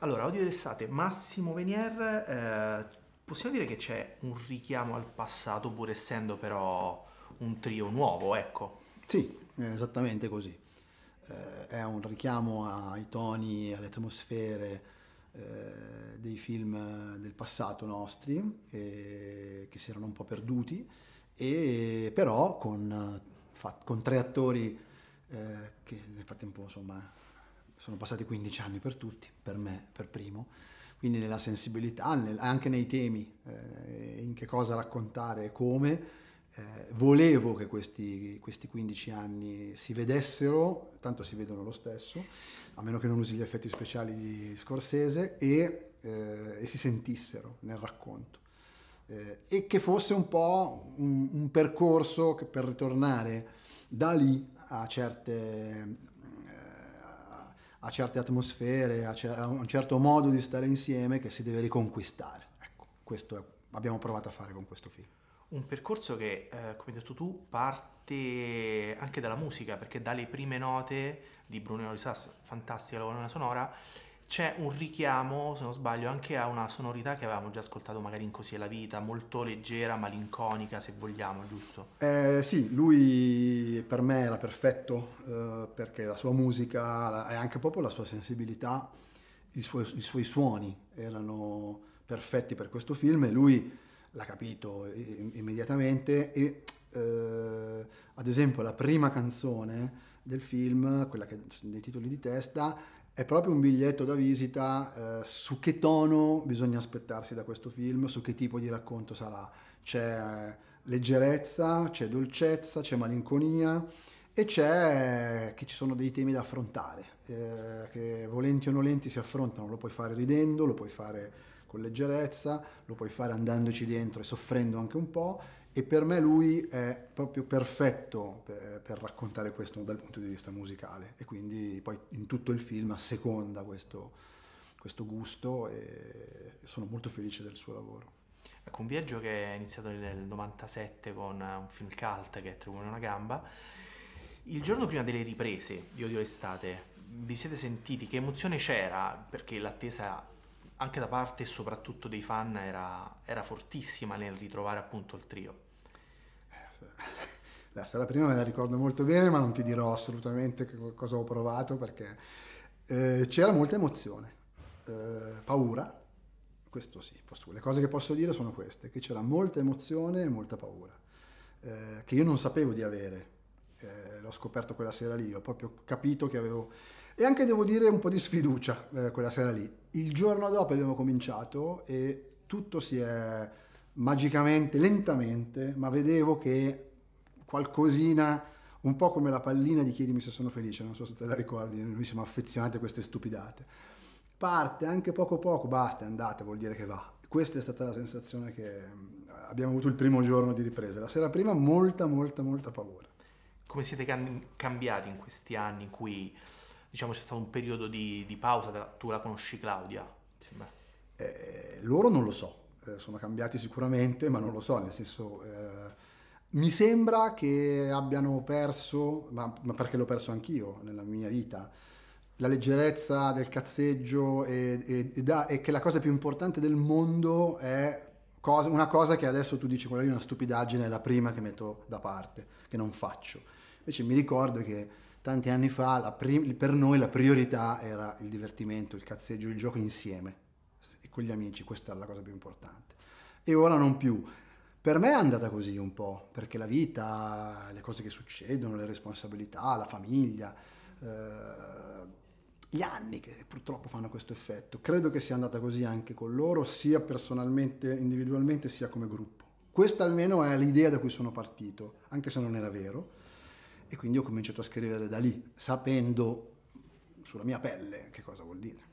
Allora, Audio d'estate, Massimo Venier, eh, possiamo dire che c'è un richiamo al passato, pur essendo però un trio nuovo, ecco. Sì, eh, esattamente così. Eh, è un richiamo ai toni, alle atmosfere eh, dei film del passato nostri, eh, che si erano un po' perduti, e però con, eh, con tre attori che nel frattempo insomma sono passati 15 anni per tutti, per me, per primo, quindi nella sensibilità, anche nei temi, eh, in che cosa raccontare e come, eh, volevo che questi, questi, 15 anni si vedessero, tanto si vedono lo stesso, a meno che non usi gli effetti speciali di Scorsese, e, eh, e si sentissero nel racconto. Eh, e che fosse un po' un, un percorso per ritornare da lì a certe a certe atmosfere, a, cer- a, un certo modo di stare insieme che si deve riconquistare. Ecco, questo è, abbiamo provato a fare con questo film. Un percorso che, eh, come hai detto tu, parte anche dalla musica, perché dalle prime note di Bruno Risas, fantastica la colonna sonora, c'è un richiamo, se non sbaglio, anche a una sonorità che avevamo già ascoltato magari in Così è la vita, molto leggera, malinconica se vogliamo, giusto? Eh, sì, lui per me era perfetto eh, perché la sua musica la, e anche proprio la sua sensibilità, suo, i suoi suoni erano perfetti per questo film e lui l'ha capito i, immediatamente e eh, ad esempio la prima canzone del film, quella che, dei titoli di testa, è proprio un biglietto da visita eh, su che tono bisogna aspettarsi da questo film, su che tipo di racconto sarà. C'è leggerezza, c'è dolcezza, c'è malinconia e c'è che ci sono dei temi da affrontare, eh, che volenti o nolenti si affrontano, lo puoi fare ridendo, lo puoi fare con leggerezza, lo puoi fare andandoci dentro e soffrendo anche un po' e per me lui è proprio perfetto per, per, raccontare questo dal punto di vista musicale e quindi poi in tutto il film asseconda questo, questo gusto e sono molto felice del suo lavoro. Ecco, un viaggio che è iniziato nel 97 con un film cult che è Tre una gamba. Il giorno prima delle riprese di Odio l'estate, vi siete sentiti? Che emozione c'era? Perché l'attesa anche da parte e soprattutto dei fan era, era fortissima nel ritrovare appunto il trio la sera prima me la ricordo molto bene, ma non ti dirò assolutamente cosa ho provato perché eh, c'era molta emozione, eh, paura, questo sì, posso, le cose che posso dire sono queste, che c'era molta emozione e molta paura, eh, che io non sapevo di avere, eh, l'ho scoperto quella sera lì, ho proprio capito che avevo... E anche devo dire un po' di sfiducia eh, quella sera lì. Il giorno dopo abbiamo cominciato e tutto si è magicamente, lentamente, ma vedevo che qualcosina, un po' come la pallina di chiedimi se sono felice, non so se te la ricordi, noi siamo affezionati a queste stupidate. Parte anche poco poco, basta, è andata, vuol dire che va. Questa è stata la sensazione che abbiamo avuto il primo giorno di ripresa. La sera prima molta, molta, molta paura. Come siete cambiati in questi anni in cui diciamo, c'è stato un periodo di, di pausa? Tu la conosci Claudia? Eh, loro non lo so, eh, sono cambiati sicuramente, ma non lo so, nel senso... Eh, mi sembra che abbiano perso, ma, ma perché l'ho perso anch'io nella mia vita, la leggerezza del cazzeggio e, e, e, da, e, che la cosa più importante del mondo è cosa, una cosa che adesso tu dici quella lì è una stupidaggine, è la prima che metto da parte, che non faccio. Invece mi ricordo che tanti anni fa prim- per noi la priorità era il divertimento, il cazzeggio, il gioco insieme con gli amici, questa è la cosa più importante. E ora non più. Per me è andata così un po', perché la vita, le cose che succedono, le responsabilità, la famiglia, eh, gli anni che purtroppo fanno questo effetto. Credo che sia andata così anche con loro, sia personalmente, individualmente, sia come gruppo. Questa almeno è l'idea da cui sono partito, anche se non era vero. E quindi ho cominciato a scrivere da lì, sapendo sulla mia pelle che cosa vuol dire.